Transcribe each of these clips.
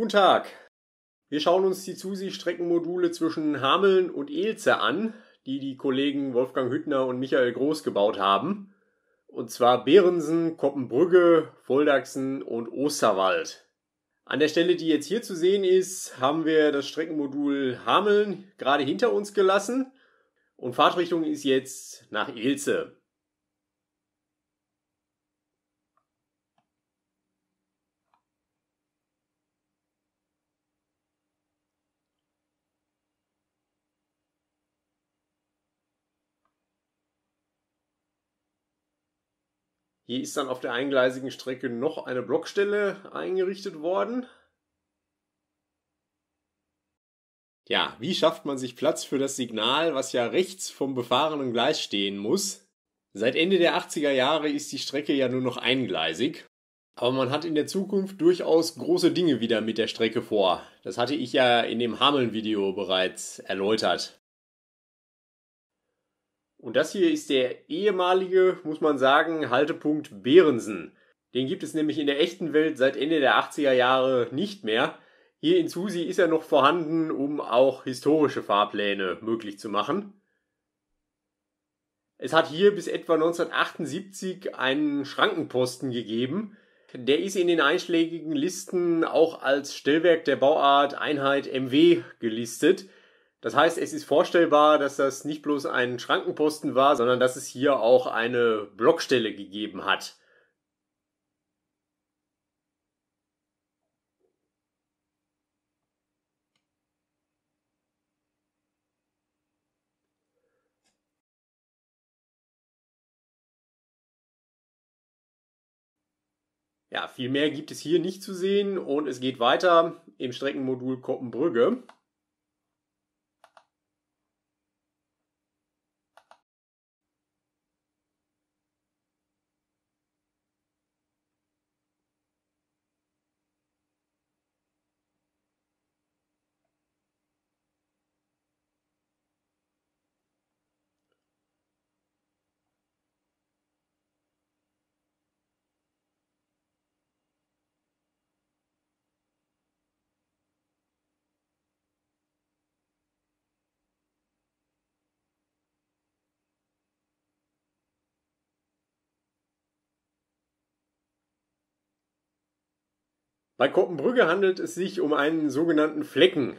Guten Tag. Wir schauen uns die ZUSI-Streckenmodule zwischen Hameln und Elze an, die die Kollegen Wolfgang Hüttner und Michael Groß gebaut haben. Und zwar Behrensen, Koppenbrügge, Voldachsen und Osterwald. An der Stelle, die jetzt hier zu sehen ist, haben wir das Streckenmodul Hameln gerade hinter uns gelassen und Fahrtrichtung ist jetzt nach Elze. Hier ist dann auf der eingleisigen Strecke noch eine Blockstelle eingerichtet worden. Ja, wie schafft man sich Platz für das Signal, was ja rechts vom befahrenen Gleis stehen muss? Seit Ende der 80er Jahre ist die Strecke ja nur noch eingleisig. Aber man hat in der Zukunft durchaus große Dinge wieder mit der Strecke vor. Das hatte ich ja in dem Hameln-Video bereits erläutert. Und das hier ist der ehemalige, muss man sagen, Haltepunkt Behrensen. Den gibt es nämlich in der echten Welt seit Ende der 80er Jahre nicht mehr. Hier in Susi ist er noch vorhanden, um auch historische Fahrpläne möglich zu machen. Es hat hier bis etwa 1978 einen Schrankenposten gegeben. Der ist in den einschlägigen Listen auch als Stellwerk der Bauart Einheit MW gelistet. Das heißt, es ist vorstellbar, dass das nicht bloß ein Schrankenposten war, sondern dass es hier auch eine Blockstelle gegeben hat. Ja, viel mehr gibt es hier nicht zu sehen und es geht weiter im Streckenmodul Koppenbrügge. Bei Koppenbrügge handelt es sich um einen sogenannten Flecken.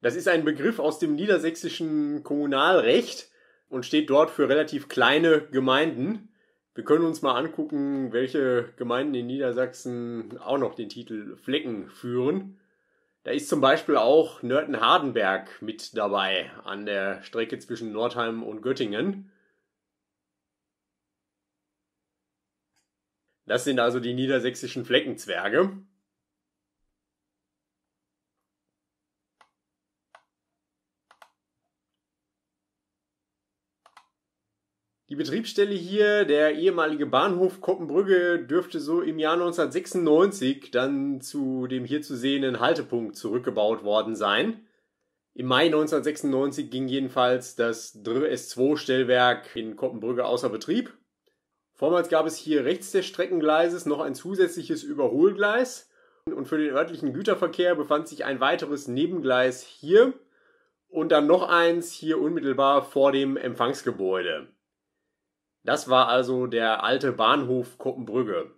Das ist ein Begriff aus dem niedersächsischen Kommunalrecht und steht dort für relativ kleine Gemeinden. Wir können uns mal angucken, welche Gemeinden in Niedersachsen auch noch den Titel Flecken führen. Da ist zum Beispiel auch Nörten-Hardenberg mit dabei an der Strecke zwischen Nordheim und Göttingen. Das sind also die niedersächsischen Fleckenzwerge. Die Betriebsstelle hier, der ehemalige Bahnhof Koppenbrügge, dürfte so im Jahr 1996 dann zu dem hier zu sehenden Haltepunkt zurückgebaut worden sein. Im Mai 1996 ging jedenfalls das Dr S2-Stellwerk in Koppenbrügge außer Betrieb. Vormals gab es hier rechts des Streckengleises noch ein zusätzliches Überholgleis und für den örtlichen Güterverkehr befand sich ein weiteres Nebengleis hier und dann noch eins hier unmittelbar vor dem Empfangsgebäude. Das war also der alte Bahnhof Kuppenbrügge.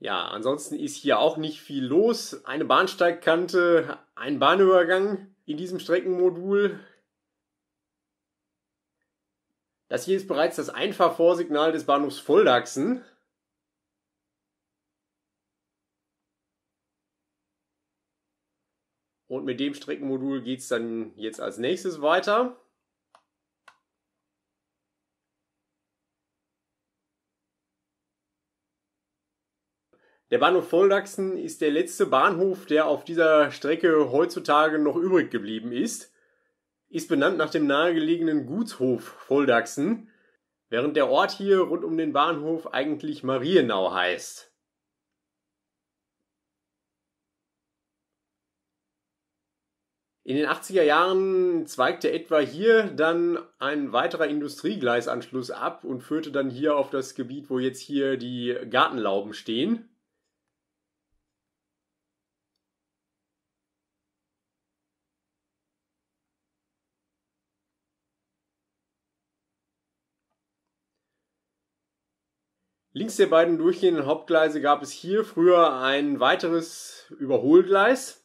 Ja, ansonsten ist hier auch nicht viel los. Eine Bahnsteigkante, ein Bahnübergang in diesem Streckenmodul. Das hier ist bereits das Einfahrvorsignal des Bahnhofs Voldachsen. Und mit dem Streckenmodul geht es dann jetzt als nächstes weiter. Der Bahnhof Voldachsen ist der letzte Bahnhof, der auf dieser Strecke heutzutage noch übrig geblieben ist. Ist benannt nach dem nahegelegenen Gutshof Voldachsen, während der Ort hier rund um den Bahnhof eigentlich Marienau heißt. In den 80er Jahren zweigte etwa hier dann ein weiterer Industriegleisanschluss ab und führte dann hier auf das Gebiet, wo jetzt hier die Gartenlauben stehen. Links der beiden durchgehenden Hauptgleise gab es hier früher ein weiteres Überholgleis.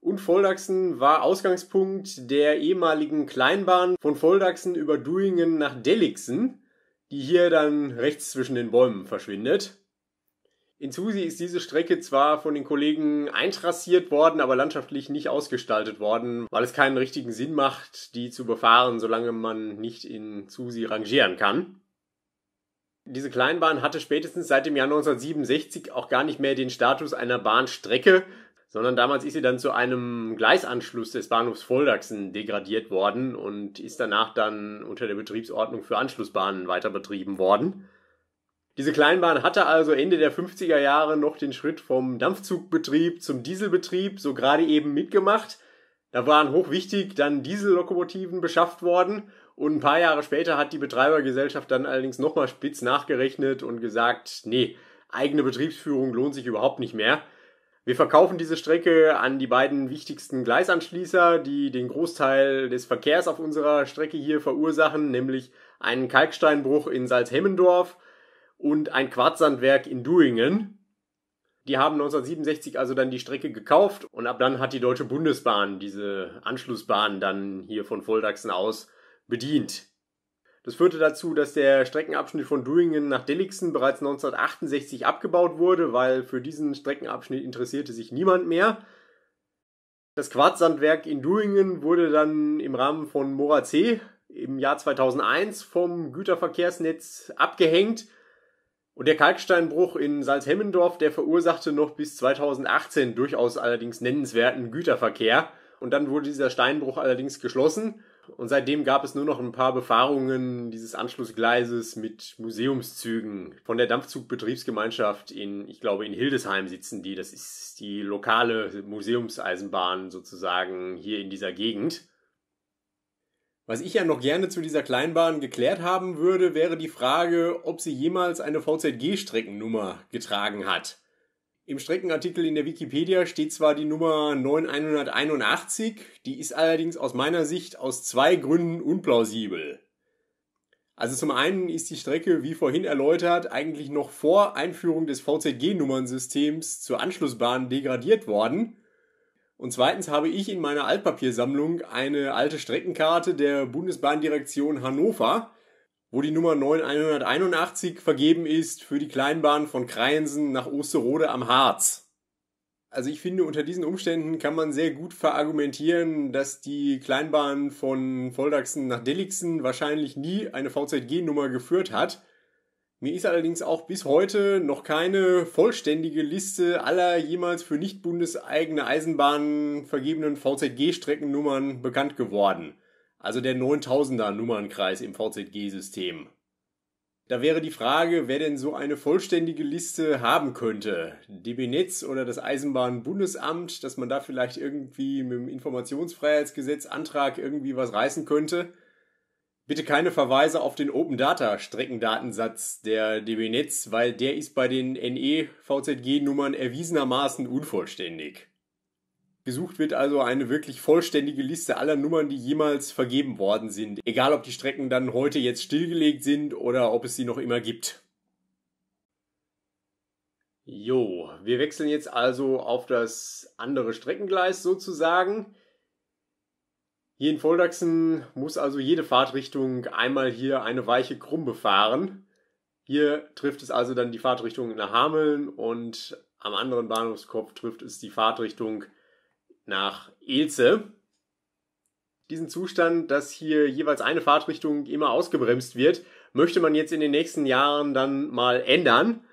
Und Voldachsen war Ausgangspunkt der ehemaligen Kleinbahn von Voldachsen über Duingen nach Delixen, die hier dann rechts zwischen den Bäumen verschwindet. In Susi ist diese Strecke zwar von den Kollegen eintrassiert worden, aber landschaftlich nicht ausgestaltet worden, weil es keinen richtigen Sinn macht, die zu befahren, solange man nicht in Susi rangieren kann. Diese Kleinbahn hatte spätestens seit dem Jahr 1967 auch gar nicht mehr den Status einer Bahnstrecke, sondern damals ist sie dann zu einem Gleisanschluss des Bahnhofs Voldachsen degradiert worden und ist danach dann unter der Betriebsordnung für Anschlussbahnen weiter betrieben worden. Diese Kleinbahn hatte also Ende der 50er Jahre noch den Schritt vom Dampfzugbetrieb zum Dieselbetrieb so gerade eben mitgemacht. Da waren hochwichtig dann Diesellokomotiven beschafft worden und ein paar Jahre später hat die Betreibergesellschaft dann allerdings nochmal spitz nachgerechnet und gesagt, nee, eigene Betriebsführung lohnt sich überhaupt nicht mehr. Wir verkaufen diese Strecke an die beiden wichtigsten Gleisanschließer, die den Großteil des Verkehrs auf unserer Strecke hier verursachen, nämlich einen Kalksteinbruch in Salzhemmendorf und ein Quarzsandwerk in Duingen. Die haben 1967 also dann die Strecke gekauft und ab dann hat die Deutsche Bundesbahn diese Anschlussbahn dann hier von Voldachsen aus bedient. Das führte dazu, dass der Streckenabschnitt von Duingen nach Dillixen bereits 1968 abgebaut wurde, weil für diesen Streckenabschnitt interessierte sich niemand mehr. Das Quarzsandwerk in Duingen wurde dann im Rahmen von Mora C im Jahr 2001 vom Güterverkehrsnetz abgehängt und der Kalksteinbruch in Salzhemmendorf, der verursachte noch bis 2018 durchaus allerdings nennenswerten Güterverkehr und dann wurde dieser Steinbruch allerdings geschlossen und seitdem gab es nur noch ein paar Befahrungen dieses Anschlussgleises mit Museumszügen von der Dampfzugbetriebsgemeinschaft in, ich glaube, in Hildesheim sitzen die. Das ist die lokale Museumseisenbahn sozusagen hier in dieser Gegend. Was ich ja noch gerne zu dieser Kleinbahn geklärt haben würde, wäre die Frage, ob sie jemals eine VZG-Streckennummer getragen hat. Im Streckenartikel in der Wikipedia steht zwar die Nummer 9181, die ist allerdings aus meiner Sicht aus zwei Gründen unplausibel. Also zum einen ist die Strecke, wie vorhin erläutert, eigentlich noch vor Einführung des VZG-Nummernsystems zur Anschlussbahn degradiert worden. Und zweitens habe ich in meiner Altpapiersammlung eine alte Streckenkarte der Bundesbahndirektion Hannover, wo die Nummer 9181 vergeben ist für die Kleinbahn von Kreiensen nach Osterode am Harz. Also ich finde, unter diesen Umständen kann man sehr gut verargumentieren, dass die Kleinbahn von Voldachsen nach Delixen wahrscheinlich nie eine VZG-Nummer geführt hat. Mir ist allerdings auch bis heute noch keine vollständige Liste aller jemals für nicht bundeseigene Eisenbahnen vergebenen VZG-Streckennummern bekannt geworden also der 9000er Nummernkreis im VZG-System. Da wäre die Frage, wer denn so eine vollständige Liste haben könnte. DB Netz oder das Eisenbahnbundesamt, dass man da vielleicht irgendwie mit dem Informationsfreiheitsgesetz Antrag irgendwie was reißen könnte. Bitte keine Verweise auf den Open Data Streckendatensatz der DB Netz, weil der ist bei den NE VZG Nummern erwiesenermaßen unvollständig. Gesucht wird also eine wirklich vollständige Liste aller Nummern, die jemals vergeben worden sind. Egal, ob die Strecken dann heute jetzt stillgelegt sind oder ob es sie noch immer gibt. Jo, wir wechseln jetzt also auf das andere Streckengleis sozusagen. Hier in Voldachsen muss also jede Fahrtrichtung einmal hier eine weiche Krumme fahren. Hier trifft es also dann die Fahrtrichtung nach Hameln und am anderen Bahnhofskopf trifft es die Fahrtrichtung nach nach Elze. Diesen Zustand, dass hier jeweils eine Fahrtrichtung immer ausgebremst wird, möchte man jetzt in den nächsten Jahren dann mal ändern.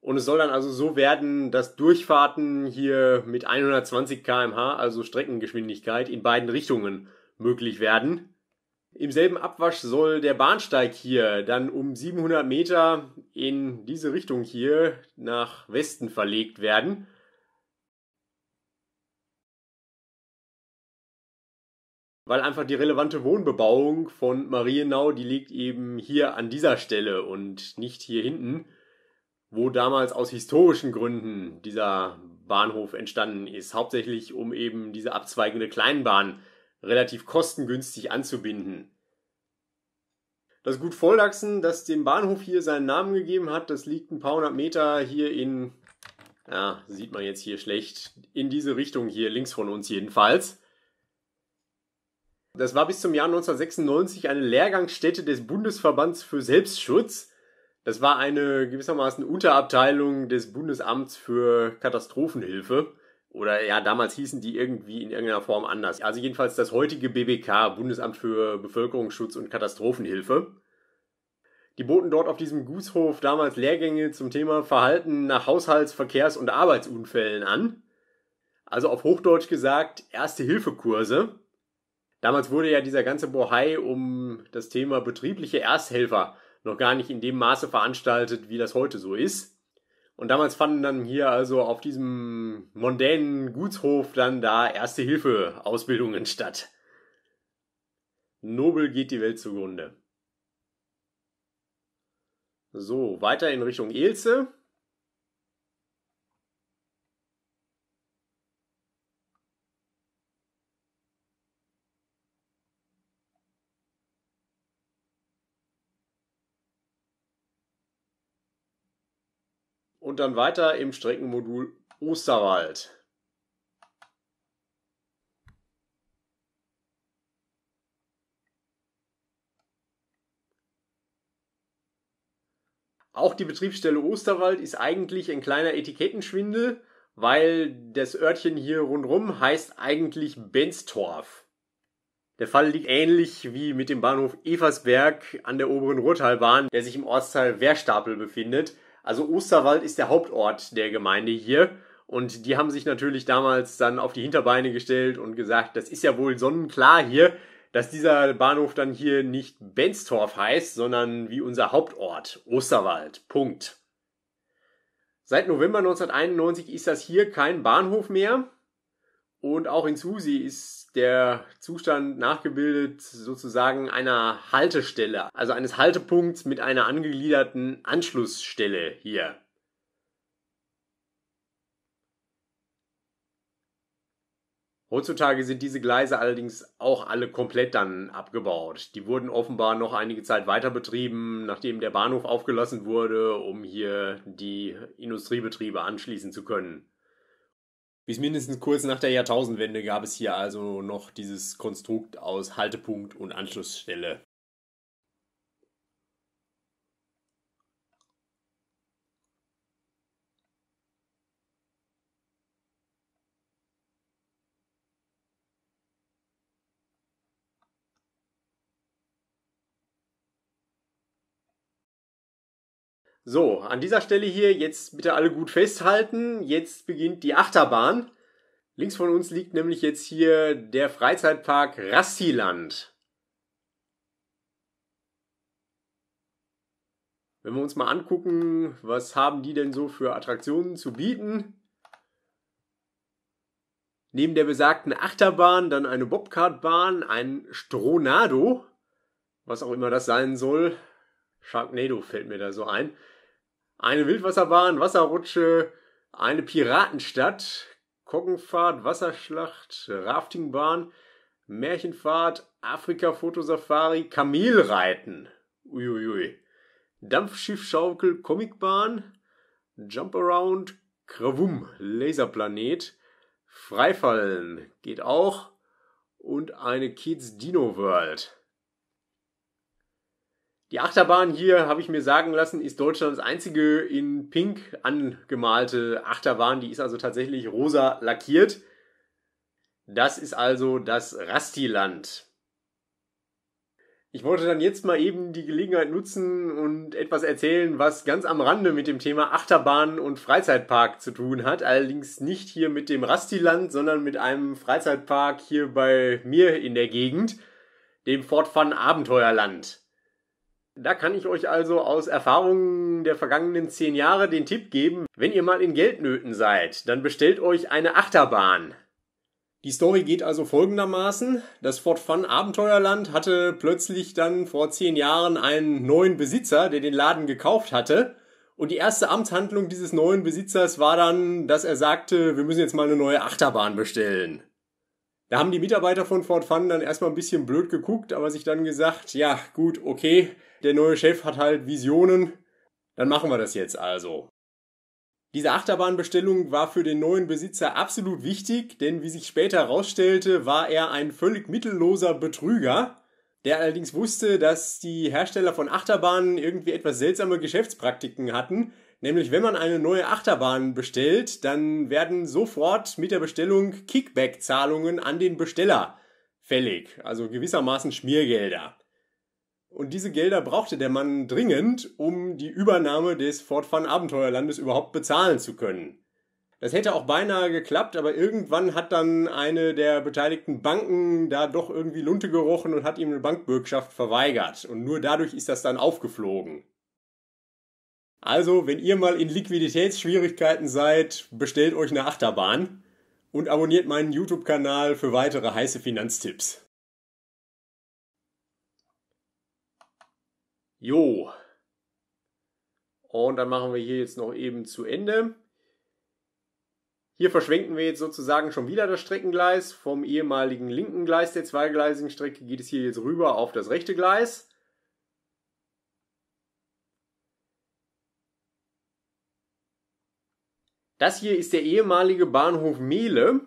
Und es soll dann also so werden, dass Durchfahrten hier mit 120 km/h, also Streckengeschwindigkeit, in beiden Richtungen möglich werden. Im selben Abwasch soll der Bahnsteig hier dann um 700 Meter in diese Richtung hier nach Westen verlegt werden. weil einfach die relevante Wohnbebauung von Marienau, die liegt eben hier an dieser Stelle und nicht hier hinten, wo damals aus historischen Gründen dieser Bahnhof entstanden ist, hauptsächlich um eben diese abzweigende Kleinbahn relativ kostengünstig anzubinden. Das Gut Volldachsen, das dem Bahnhof hier seinen Namen gegeben hat, das liegt ein paar hundert Meter hier in, ja, sieht man jetzt hier schlecht, in diese Richtung hier, links von uns jedenfalls. Das war bis zum Jahr 1996 eine Lehrgangsstätte des Bundesverbands für Selbstschutz. Das war eine gewissermaßen Unterabteilung des Bundesamts für Katastrophenhilfe. Oder ja, damals hießen die irgendwie in irgendeiner Form anders. Also jedenfalls das heutige BBK, Bundesamt für Bevölkerungsschutz und Katastrophenhilfe. Die boten dort auf diesem Gutshof damals Lehrgänge zum Thema Verhalten nach Haushalts-, Verkehrs- und Arbeitsunfällen an. Also auf Hochdeutsch gesagt, Erste-Hilfe-Kurse. Damals wurde ja dieser ganze Bohai um das Thema betriebliche Ersthelfer noch gar nicht in dem Maße veranstaltet, wie das heute so ist. Und damals fanden dann hier also auf diesem mondänen Gutshof dann da Erste-Hilfe-Ausbildungen statt. Nobel geht die Welt zugrunde. So, weiter in Richtung Elze. und dann weiter im Streckenmodul Osterwald. Auch die Betriebsstelle Osterwald ist eigentlich ein kleiner Etikettenschwindel, weil das Örtchen hier rundherum heißt eigentlich Benstorf. Der Fall liegt ähnlich wie mit dem Bahnhof Eversberg an der oberen Ruhrtalbahn, der sich im Ortsteil Wehrstapel befindet, also Osterwald ist der Hauptort der Gemeinde hier. Und die haben sich natürlich damals dann auf die Hinterbeine gestellt und gesagt, das ist ja wohl sonnenklar hier, dass dieser Bahnhof dann hier nicht Benstorf heißt, sondern wie unser Hauptort, Osterwald. Punkt. Seit November 1991 ist das hier kein Bahnhof mehr. Und auch in Susi ist der Zustand nachgebildet sozusagen einer Haltestelle, also eines Haltepunkts mit einer angegliederten Anschlussstelle hier. Heutzutage sind diese Gleise allerdings auch alle komplett dann abgebaut. Die wurden offenbar noch einige Zeit weiter betrieben, nachdem der Bahnhof aufgelassen wurde, um hier die Industriebetriebe anschließen zu können. Bis mindestens kurz nach der Jahrtausendwende gab es hier also noch dieses Konstrukt aus Haltepunkt und Anschlussstelle. So, an dieser Stelle hier jetzt bitte alle gut festhalten. Jetzt beginnt die Achterbahn. Links von uns liegt nämlich jetzt hier der Freizeitpark Rassiland. Wenn wir uns mal angucken, was haben die denn so für Attraktionen zu bieten? Neben der besagten Achterbahn dann eine Bobkartbahn, ein Stronado, was auch immer das sein soll. Sharknado fällt mir da so ein eine Wildwasserbahn, Wasserrutsche, eine Piratenstadt, Koggenfahrt, Wasserschlacht, Raftingbahn, Märchenfahrt, Afrika-Fotosafari, Kamelreiten. Uiuiui. Dampfschiffschaukel, Comicbahn, Jumparound, Kravum, Laserplanet, Freifallen geht auch und eine Kids Dino World. Die Achterbahn hier, habe ich mir sagen lassen, ist Deutschlands einzige in pink angemalte Achterbahn. Die ist also tatsächlich rosa lackiert. Das ist also das Rastiland. Ich wollte dann jetzt mal eben die Gelegenheit nutzen und etwas erzählen, was ganz am Rande mit dem Thema Achterbahn und Freizeitpark zu tun hat. Allerdings nicht hier mit dem Rastiland, sondern mit einem Freizeitpark hier bei mir in der Gegend, dem Fort Fun Abenteuerland. Da kann ich euch also aus Erfahrungen der vergangenen zehn Jahre den Tipp geben, wenn ihr mal in Geldnöten seid, dann bestellt euch eine Achterbahn. Die Story geht also folgendermaßen. Das Fort Fun Abenteuerland hatte plötzlich dann vor zehn Jahren einen neuen Besitzer, der den Laden gekauft hatte. Und die erste Amtshandlung dieses neuen Besitzers war dann, dass er sagte, wir müssen jetzt mal eine neue Achterbahn bestellen. Da haben die Mitarbeiter von Fort Fun dann erstmal ein bisschen blöd geguckt, aber sich dann gesagt, ja, gut, okay, der neue Chef hat halt Visionen, dann machen wir das jetzt also. Diese Achterbahnbestellung war für den neuen Besitzer absolut wichtig, denn wie sich später herausstellte, war er ein völlig mittelloser Betrüger, der allerdings wusste, dass die Hersteller von Achterbahnen irgendwie etwas seltsame Geschäftspraktiken hatten, nämlich wenn man eine neue Achterbahn bestellt, dann werden sofort mit der Bestellung Kickback-Zahlungen an den Besteller fällig, also gewissermaßen Schmiergelder. Und diese Gelder brauchte der Mann dringend, um die Übernahme des Fort Fun Abenteuerlandes überhaupt bezahlen zu können. Das hätte auch beinahe geklappt, aber irgendwann hat dann eine der beteiligten Banken da doch irgendwie Lunte gerochen und hat ihm eine Bankbürgschaft verweigert. Und nur dadurch ist das dann aufgeflogen. Also, wenn ihr mal in Liquiditätsschwierigkeiten seid, bestellt euch eine Achterbahn und abonniert meinen YouTube-Kanal für weitere heiße Finanztipps. Jo. Und dann machen wir hier jetzt noch eben zu Ende. Hier verschwenken wir jetzt sozusagen schon wieder das Streckengleis. Vom ehemaligen linken Gleis der zweigleisigen Strecke geht es hier jetzt rüber auf das rechte Gleis. Das hier ist der ehemalige Bahnhof Mehle.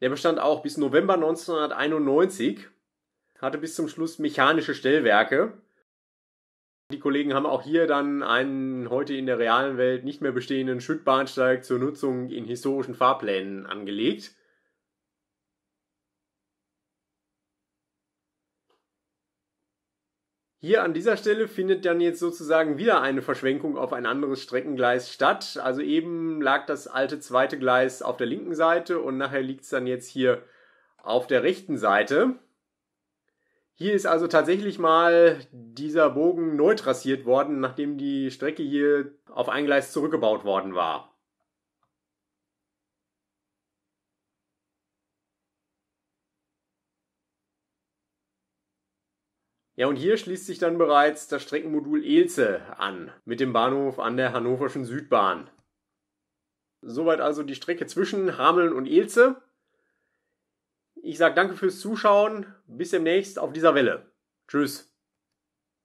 Der bestand auch bis November 1991, hatte bis zum Schluss mechanische Stellwerke. Die Kollegen haben auch hier dann einen heute in der realen Welt nicht mehr bestehenden Schüttbahnsteig zur Nutzung in historischen Fahrplänen angelegt. Hier an dieser Stelle findet dann jetzt sozusagen wieder eine Verschwenkung auf ein anderes Streckengleis statt. Also eben lag das alte zweite Gleis auf der linken Seite und nachher liegt es dann jetzt hier auf der rechten Seite. Hier ist also tatsächlich mal dieser Bogen neu trassiert worden, nachdem die Strecke hier auf ein Gleis zurückgebaut worden war. Ja, und hier schließt sich dann bereits das Streckenmodul Elze an, mit dem Bahnhof an der Hannoverschen Südbahn. Soweit also die Strecke zwischen Hameln und Elze. Ich sage danke fürs Zuschauen. Bis demnächst auf dieser Welle. Tschüss.